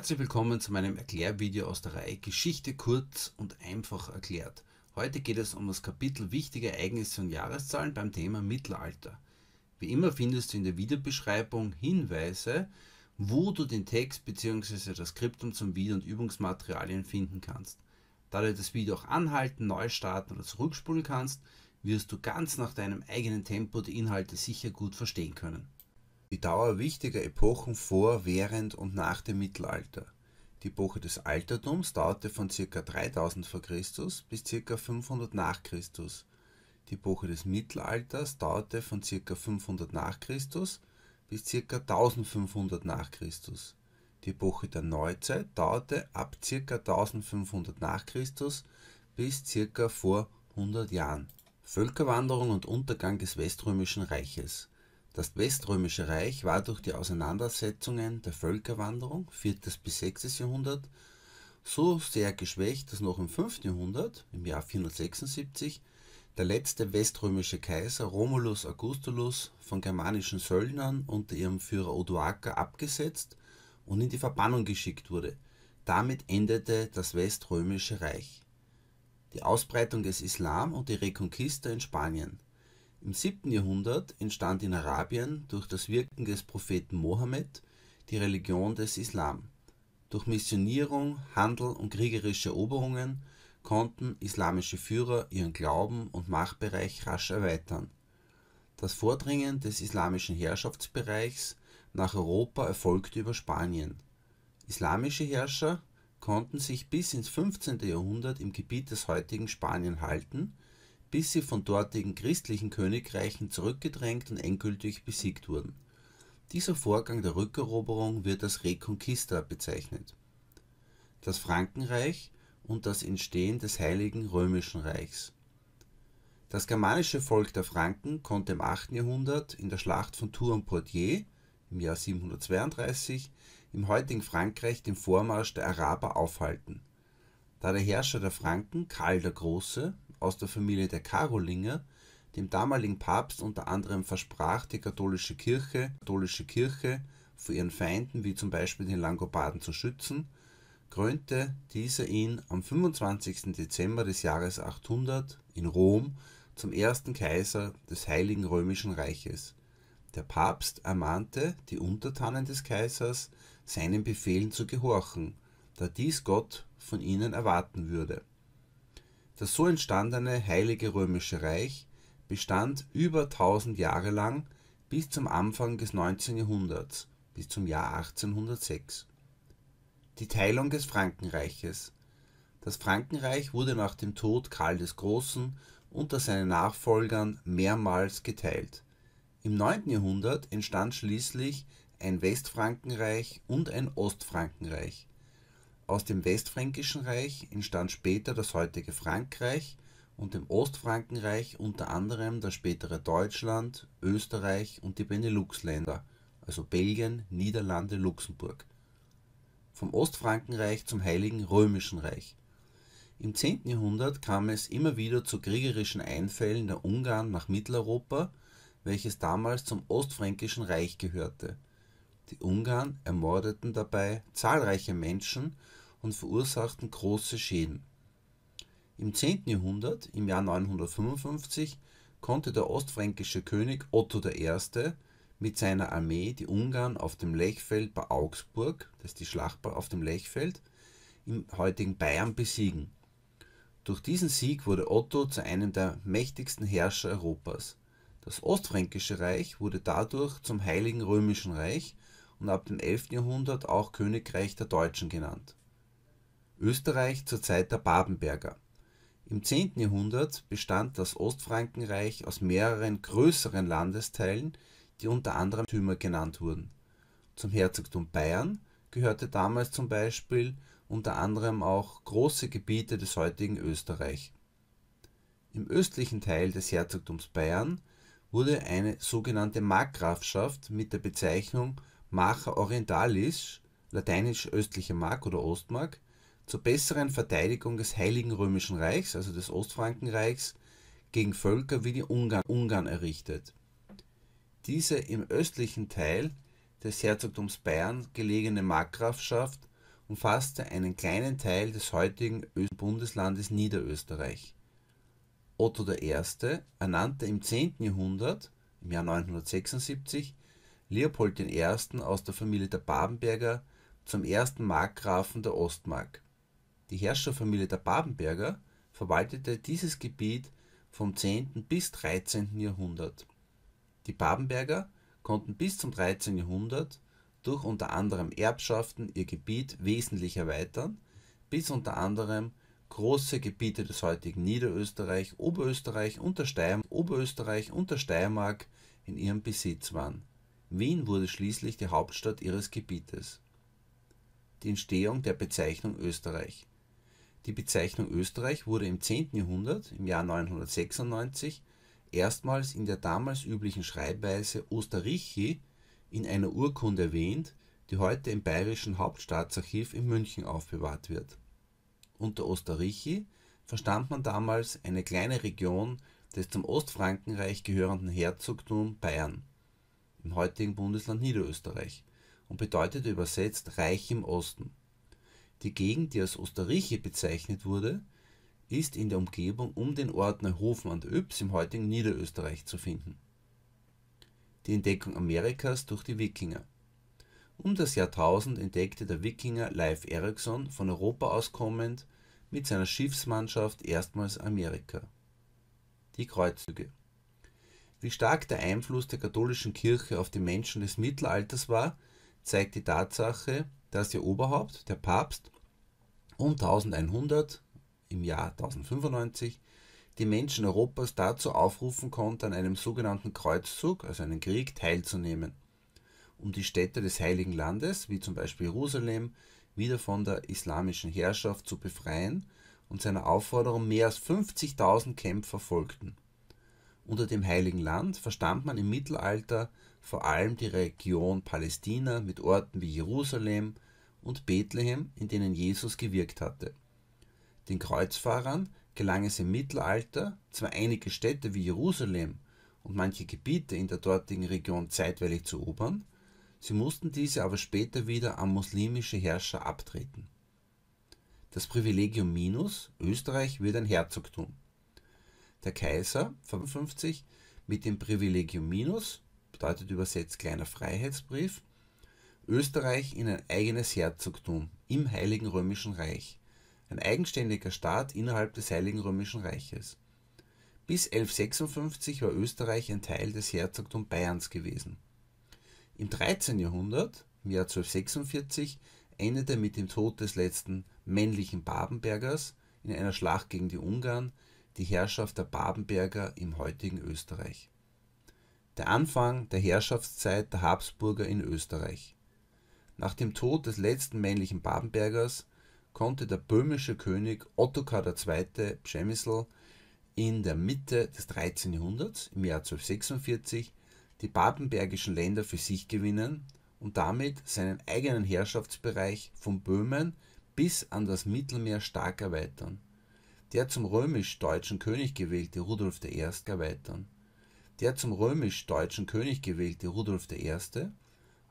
Herzlich willkommen zu meinem Erklärvideo aus der Reihe Geschichte kurz und einfach erklärt. Heute geht es um das Kapitel Wichtige Ereignisse und Jahreszahlen beim Thema Mittelalter. Wie immer findest du in der Videobeschreibung Hinweise, wo du den Text bzw. das Skriptum zum Video- und Übungsmaterialien finden kannst. Da du das Video auch anhalten, neu starten oder zurückspulen kannst, wirst du ganz nach deinem eigenen Tempo die Inhalte sicher gut verstehen können die Dauer wichtiger Epochen vor, während und nach dem Mittelalter. Die Epoche des Altertums dauerte von ca. 3000 v. Chr. bis ca. 500 n. Chr. Die Epoche des Mittelalters dauerte von ca. 500 n. Chr. bis ca. 1500 n. Chr. Die Epoche der Neuzeit dauerte ab ca. 1500 n. Chr. bis ca. vor 100 Jahren. Völkerwanderung und Untergang des Weströmischen Reiches das Weströmische Reich war durch die Auseinandersetzungen der Völkerwanderung 4. bis 6. Jahrhundert so sehr geschwächt, dass noch im 5. Jahrhundert, im Jahr 476, der letzte weströmische Kaiser Romulus Augustulus von germanischen Söldnern unter ihrem Führer Odoaker abgesetzt und in die Verbannung geschickt wurde. Damit endete das Weströmische Reich. Die Ausbreitung des Islam und die Reconquista in Spanien. Im 7. Jahrhundert entstand in Arabien durch das Wirken des Propheten Mohammed die Religion des Islam. Durch Missionierung, Handel und kriegerische Eroberungen konnten islamische Führer ihren Glauben und Machtbereich rasch erweitern. Das Vordringen des islamischen Herrschaftsbereichs nach Europa erfolgte über Spanien. Islamische Herrscher konnten sich bis ins 15. Jahrhundert im Gebiet des heutigen Spanien halten bis sie von dortigen christlichen Königreichen zurückgedrängt und endgültig besiegt wurden. Dieser Vorgang der Rückeroberung wird als Reconquista bezeichnet. Das Frankenreich und das Entstehen des Heiligen Römischen Reichs. Das germanische Volk der Franken konnte im 8. Jahrhundert in der Schlacht von Tours-en-Poitiers im Jahr 732 im heutigen Frankreich den Vormarsch der Araber aufhalten. Da der Herrscher der Franken, Karl der Große, aus der Familie der Karolinger, dem damaligen Papst unter anderem versprach die katholische Kirche, katholische Kirche vor ihren Feinden wie zum Beispiel den Langobarden zu schützen, krönte dieser ihn am 25. Dezember des Jahres 800 in Rom zum ersten Kaiser des Heiligen Römischen Reiches. Der Papst ermahnte die Untertanen des Kaisers, seinen Befehlen zu gehorchen, da dies Gott von ihnen erwarten würde. Das so entstandene Heilige Römische Reich bestand über 1000 Jahre lang bis zum Anfang des 19. Jahrhunderts, bis zum Jahr 1806. Die Teilung des Frankenreiches. Das Frankenreich wurde nach dem Tod Karl des Großen unter seinen Nachfolgern mehrmals geteilt. Im 9. Jahrhundert entstand schließlich ein Westfrankenreich und ein Ostfrankenreich aus dem Westfränkischen Reich entstand später das heutige Frankreich und dem Ostfrankenreich unter anderem das spätere Deutschland, Österreich und die Benelux-Länder also (Belgien, Niederlande, Luxemburg). Vom Ostfrankenreich zum Heiligen Römischen Reich. Im 10. Jahrhundert kam es immer wieder zu kriegerischen Einfällen der Ungarn nach Mitteleuropa, welches damals zum Ostfränkischen Reich gehörte. Die Ungarn ermordeten dabei zahlreiche Menschen und verursachten große Schäden. Im 10. Jahrhundert, im Jahr 955, konnte der ostfränkische König Otto I. mit seiner Armee die Ungarn auf dem Lechfeld bei Augsburg, das ist die Schlacht auf dem Lechfeld, im heutigen Bayern besiegen. Durch diesen Sieg wurde Otto zu einem der mächtigsten Herrscher Europas. Das Ostfränkische Reich wurde dadurch zum Heiligen Römischen Reich und ab dem 11. Jahrhundert auch Königreich der Deutschen genannt. Österreich zur Zeit der Babenberger. Im 10. Jahrhundert bestand das Ostfrankenreich aus mehreren größeren Landesteilen, die unter anderem Tümer genannt wurden. Zum Herzogtum Bayern gehörte damals zum Beispiel unter anderem auch große Gebiete des heutigen Österreich. Im östlichen Teil des Herzogtums Bayern wurde eine sogenannte Markgrafschaft mit der Bezeichnung Marcha Orientalis, lateinisch östliche Mark oder Ostmark, zur besseren Verteidigung des Heiligen Römischen Reichs, also des Ostfrankenreichs, gegen Völker wie die Ungarn, Ungarn errichtet. Diese im östlichen Teil des Herzogtums Bayern gelegene Markgrafschaft umfasste einen kleinen Teil des heutigen Bundeslandes Niederösterreich. Otto I. ernannte im 10. Jahrhundert, im Jahr 976, Leopold I. aus der Familie der Babenberger zum ersten Markgrafen der Ostmark. Die Herrscherfamilie der Babenberger verwaltete dieses Gebiet vom 10. bis 13. Jahrhundert. Die Babenberger konnten bis zum 13. Jahrhundert durch unter anderem Erbschaften ihr Gebiet wesentlich erweitern, bis unter anderem große Gebiete des heutigen Niederösterreich, Oberösterreich und der, Steierm Oberösterreich und der Steiermark in ihrem Besitz waren. Wien wurde schließlich die Hauptstadt ihres Gebietes. Die Entstehung der Bezeichnung Österreich die Bezeichnung Österreich wurde im 10. Jahrhundert, im Jahr 996, erstmals in der damals üblichen Schreibweise Osterrichi in einer Urkunde erwähnt, die heute im Bayerischen Hauptstaatsarchiv in München aufbewahrt wird. Unter Osterrichi verstand man damals eine kleine Region des zum Ostfrankenreich gehörenden Herzogtum Bayern im heutigen Bundesland Niederösterreich und bedeutete übersetzt Reich im Osten die Gegend, die als Osterriche bezeichnet wurde, ist in der Umgebung um den Ort Neuhofen an der Ybbs im heutigen Niederösterreich zu finden. Die Entdeckung Amerikas durch die Wikinger. Um das Jahrtausend entdeckte der Wikinger Leif Erikson von Europa aus kommend mit seiner Schiffsmannschaft erstmals Amerika. Die Kreuzzüge. Wie stark der Einfluss der katholischen Kirche auf die Menschen des Mittelalters war, zeigt die Tatsache, dass ihr Oberhaupt, der Papst, um 1100 im Jahr 1095 die Menschen Europas dazu aufrufen konnte, an einem sogenannten Kreuzzug, also einem Krieg, teilzunehmen, um die Städte des Heiligen Landes, wie zum Beispiel Jerusalem, wieder von der islamischen Herrschaft zu befreien und seiner Aufforderung mehr als 50.000 Kämpfer folgten. Unter dem Heiligen Land verstand man im Mittelalter vor allem die Region Palästina mit Orten wie Jerusalem und Bethlehem, in denen Jesus gewirkt hatte. Den Kreuzfahrern gelang es im Mittelalter, zwar einige Städte wie Jerusalem und manche Gebiete in der dortigen Region zeitweilig zu erobern, sie mussten diese aber später wieder an muslimische Herrscher abtreten. Das Privilegium Minus Österreich wird ein Herzogtum der Kaiser 55 mit dem Privilegium Minus, bedeutet übersetzt kleiner Freiheitsbrief, Österreich in ein eigenes Herzogtum im Heiligen Römischen Reich, ein eigenständiger Staat innerhalb des Heiligen Römischen Reiches. Bis 1156 war Österreich ein Teil des Herzogtums Bayerns gewesen. Im 13. Jahrhundert, im Jahr 1246, endete mit dem Tod des letzten männlichen Babenbergers in einer Schlacht gegen die Ungarn die Herrschaft der Babenberger im heutigen Österreich. Der Anfang der Herrschaftszeit der Habsburger in Österreich. Nach dem Tod des letzten männlichen Babenbergers konnte der böhmische König Ottokar II. Przemysl in der Mitte des 13. Jahrhunderts, im Jahr 1246, die babenbergischen Länder für sich gewinnen und damit seinen eigenen Herrschaftsbereich von Böhmen bis an das Mittelmeer stark erweitern der zum römisch-deutschen König gewählte Rudolf I. erweitern. Der zum römisch-deutschen König gewählte Rudolf I.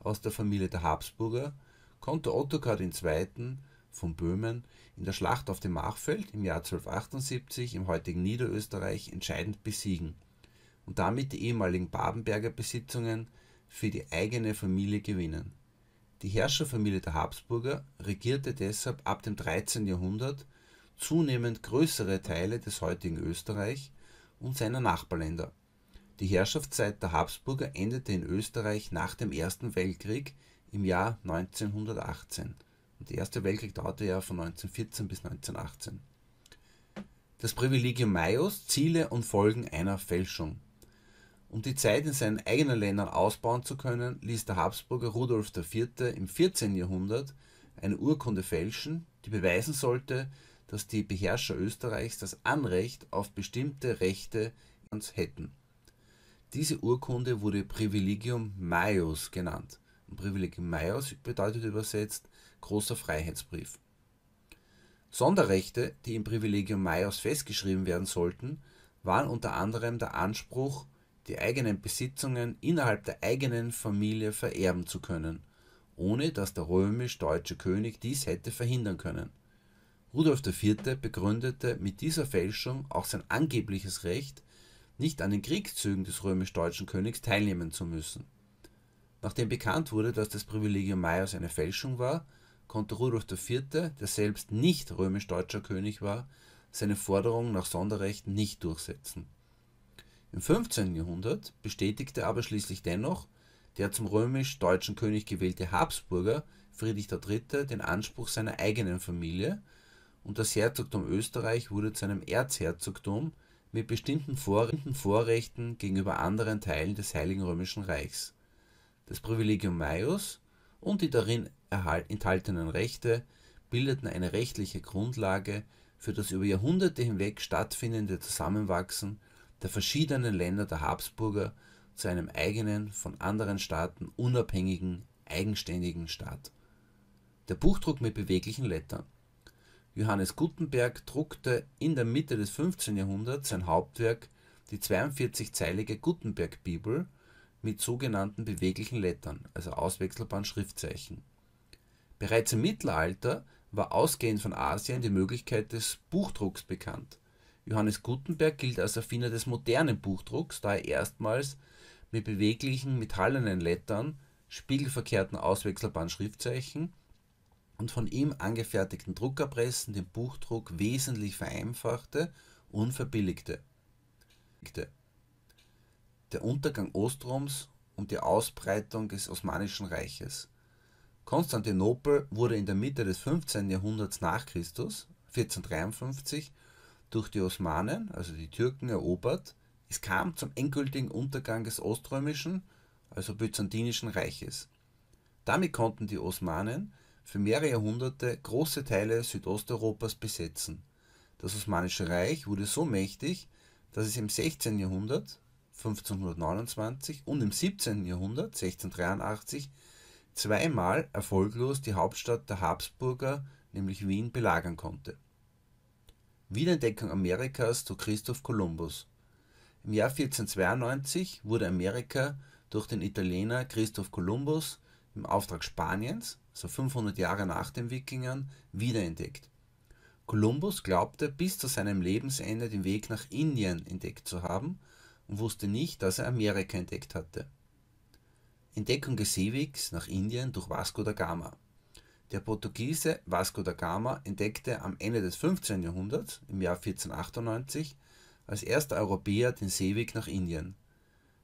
aus der Familie der Habsburger konnte Ottokar II. von Böhmen in der Schlacht auf dem Machfeld im Jahr 1278 im heutigen Niederösterreich entscheidend besiegen und damit die ehemaligen Babenberger Besitzungen für die eigene Familie gewinnen. Die Herrscherfamilie der Habsburger regierte deshalb ab dem 13. Jahrhundert zunehmend größere Teile des heutigen Österreich und seiner Nachbarländer. Die Herrschaftszeit der Habsburger endete in Österreich nach dem Ersten Weltkrieg im Jahr 1918 und der Erste Weltkrieg dauerte ja von 1914 bis 1918. Das Privilegium Maios, Ziele und Folgen einer Fälschung. Um die Zeit in seinen eigenen Ländern ausbauen zu können, ließ der Habsburger Rudolf IV. im 14. Jahrhundert eine Urkunde fälschen, die beweisen sollte, dass die Beherrscher Österreichs das Anrecht auf bestimmte Rechte hätten. Diese Urkunde wurde Privilegium Maius genannt. Und Privilegium Maius bedeutet übersetzt großer Freiheitsbrief. Sonderrechte, die im Privilegium Maius festgeschrieben werden sollten, waren unter anderem der Anspruch, die eigenen Besitzungen innerhalb der eigenen Familie vererben zu können, ohne dass der römisch-deutsche König dies hätte verhindern können. Rudolf IV. begründete mit dieser Fälschung auch sein angebliches Recht, nicht an den Kriegszügen des römisch-deutschen Königs teilnehmen zu müssen. Nachdem bekannt wurde, dass das Privilegium Maius eine Fälschung war, konnte Rudolf IV., der selbst nicht römisch-deutscher König war, seine Forderung nach Sonderrechten nicht durchsetzen. Im 15. Jahrhundert bestätigte aber schließlich dennoch der zum römisch-deutschen König gewählte Habsburger Friedrich III. den Anspruch seiner eigenen Familie und das Herzogtum Österreich wurde zu einem Erzherzogtum mit bestimmten Vorrechten gegenüber anderen Teilen des Heiligen Römischen Reichs. Das Privilegium Maius und die darin enthaltenen Rechte bildeten eine rechtliche Grundlage für das über Jahrhunderte hinweg stattfindende Zusammenwachsen der verschiedenen Länder der Habsburger zu einem eigenen, von anderen Staaten unabhängigen, eigenständigen Staat. Der Buchdruck mit beweglichen Lettern Johannes Gutenberg druckte in der Mitte des 15. Jahrhunderts sein Hauptwerk, die 42-zeilige Gutenberg-Bibel mit sogenannten beweglichen Lettern, also auswechselbaren Schriftzeichen. Bereits im Mittelalter war ausgehend von Asien die Möglichkeit des Buchdrucks bekannt. Johannes Gutenberg gilt als Erfinder des modernen Buchdrucks, da er erstmals mit beweglichen metallenen Lettern, spiegelverkehrten auswechselbaren Schriftzeichen und von ihm angefertigten Druckerpressen den Buchdruck wesentlich vereinfachte und verbilligte. Der Untergang Ostroms und die Ausbreitung des Osmanischen Reiches. Konstantinopel wurde in der Mitte des 15. Jahrhunderts nach Christus, 1453, durch die Osmanen, also die Türken, erobert. Es kam zum endgültigen Untergang des Oströmischen, also Byzantinischen Reiches. Damit konnten die Osmanen für mehrere Jahrhunderte große Teile Südosteuropas besetzen. Das Osmanische Reich wurde so mächtig, dass es im 16. Jahrhundert 1529 und im 17. Jahrhundert 1683 zweimal erfolglos die Hauptstadt der Habsburger, nämlich Wien, belagern konnte. Wiederentdeckung Amerikas durch Christoph Kolumbus. Im Jahr 1492 wurde Amerika durch den Italiener Christoph Kolumbus im Auftrag Spaniens, so 500 Jahre nach den Wikingern, wiederentdeckt. Kolumbus glaubte bis zu seinem Lebensende den Weg nach Indien entdeckt zu haben und wusste nicht, dass er Amerika entdeckt hatte. Entdeckung des Seewegs nach Indien durch Vasco da Gama. Der Portugiese Vasco da Gama entdeckte am Ende des 15. Jahrhunderts, im Jahr 1498, als erster Europäer den Seeweg nach Indien.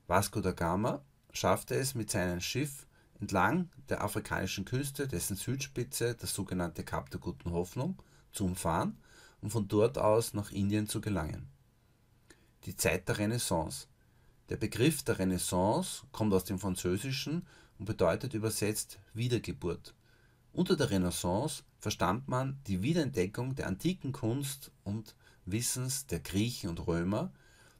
Vasco da Gama schaffte es mit seinem Schiff entlang der afrikanischen Küste, dessen Südspitze das sogenannte Kap der Guten Hoffnung, zu umfahren und von dort aus nach Indien zu gelangen. Die Zeit der Renaissance. Der Begriff der Renaissance kommt aus dem Französischen und bedeutet übersetzt Wiedergeburt. Unter der Renaissance verstand man die Wiederentdeckung der antiken Kunst und Wissens der Griechen und Römer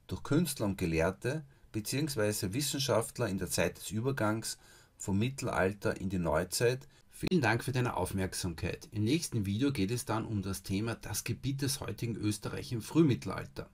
durch Künstler und Gelehrte bzw. Wissenschaftler in der Zeit des Übergangs vom Mittelalter in die Neuzeit. Vielen Dank für deine Aufmerksamkeit. Im nächsten Video geht es dann um das Thema das Gebiet des heutigen Österreich im Frühmittelalter.